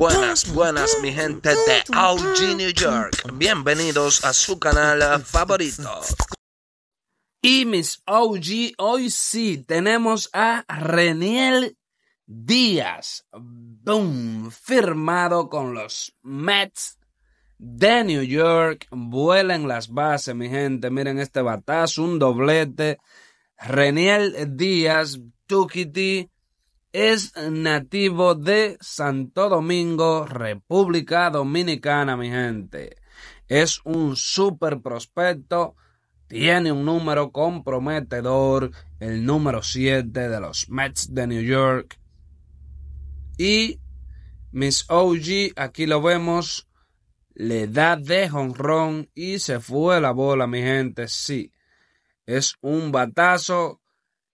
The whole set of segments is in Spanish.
Buenas, buenas mi gente de OG New York. Bienvenidos a su canal favorito. Y mis OG, hoy sí tenemos a Reniel Díaz. Boom, firmado con los Mets de New York. Vuelen las bases, mi gente. Miren este batazo, un doblete. Reniel Díaz, Tukiti es nativo de Santo Domingo, República Dominicana, mi gente. Es un super prospecto. Tiene un número comprometedor, el número 7 de los Mets de New York. Y Miss OG, aquí lo vemos, le da de jonrón y se fue la bola, mi gente. Sí, es un batazo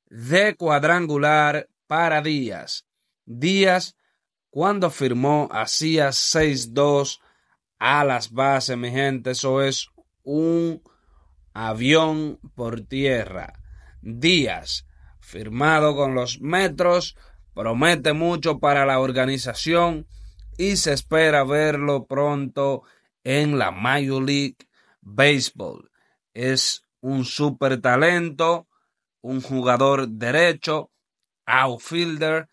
de cuadrangular para Díaz. Díaz, cuando firmó, hacía 6-2 a las bases, mi gente. Eso es un avión por tierra. Díaz, firmado con los metros, promete mucho para la organización y se espera verlo pronto en la Major League Baseball. Es un super talento, un jugador derecho outfielder.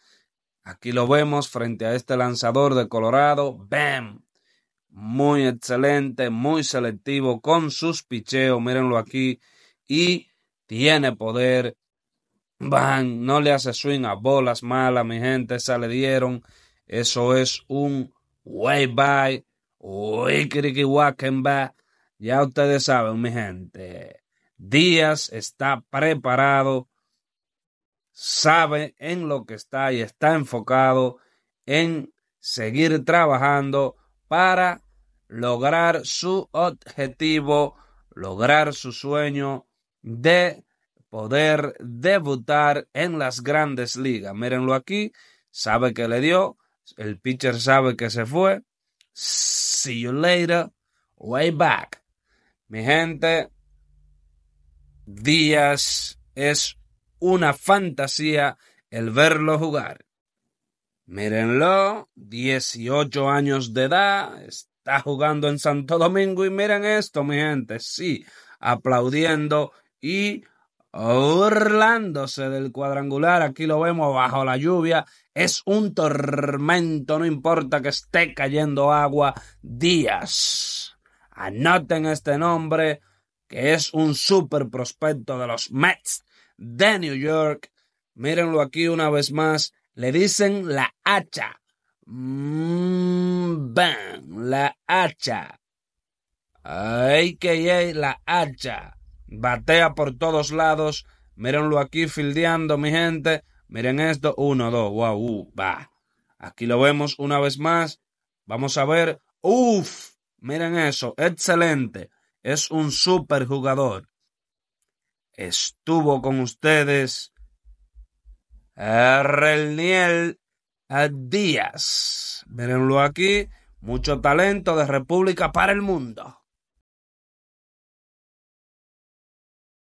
Aquí lo vemos frente a este lanzador de Colorado. Bam. Muy excelente, muy selectivo con sus picheos. Mírenlo aquí. Y tiene poder. Bam. No le hace swing a bolas malas, mi gente. Se le dieron. Eso es un way by. back. Ya ustedes saben, mi gente. Díaz está preparado sabe en lo que está y está enfocado en seguir trabajando para lograr su objetivo, lograr su sueño de poder debutar en las grandes ligas. Mírenlo aquí, sabe que le dio, el pitcher sabe que se fue. See you later, way back. Mi gente, Díaz es una fantasía el verlo jugar. Mírenlo, 18 años de edad, está jugando en Santo Domingo y miren esto, mi gente, sí, aplaudiendo y hurlándose del cuadrangular. Aquí lo vemos bajo la lluvia. Es un tormento, no importa que esté cayendo agua. Díaz. Anoten este nombre, que es un super prospecto de los Mets de New York. Mírenlo aquí una vez más. Le dicen la hacha. Mmm, la hacha. Ay, que la hacha. Batea por todos lados. Mírenlo aquí fildeando, mi gente. Miren esto. Uno, dos. Wow, uh, va. Aquí lo vemos una vez más. Vamos a ver. Uf. Miren eso. Excelente. Es un super jugador estuvo con ustedes Niel Díaz. Vérenlo aquí, mucho talento de República para el Mundo.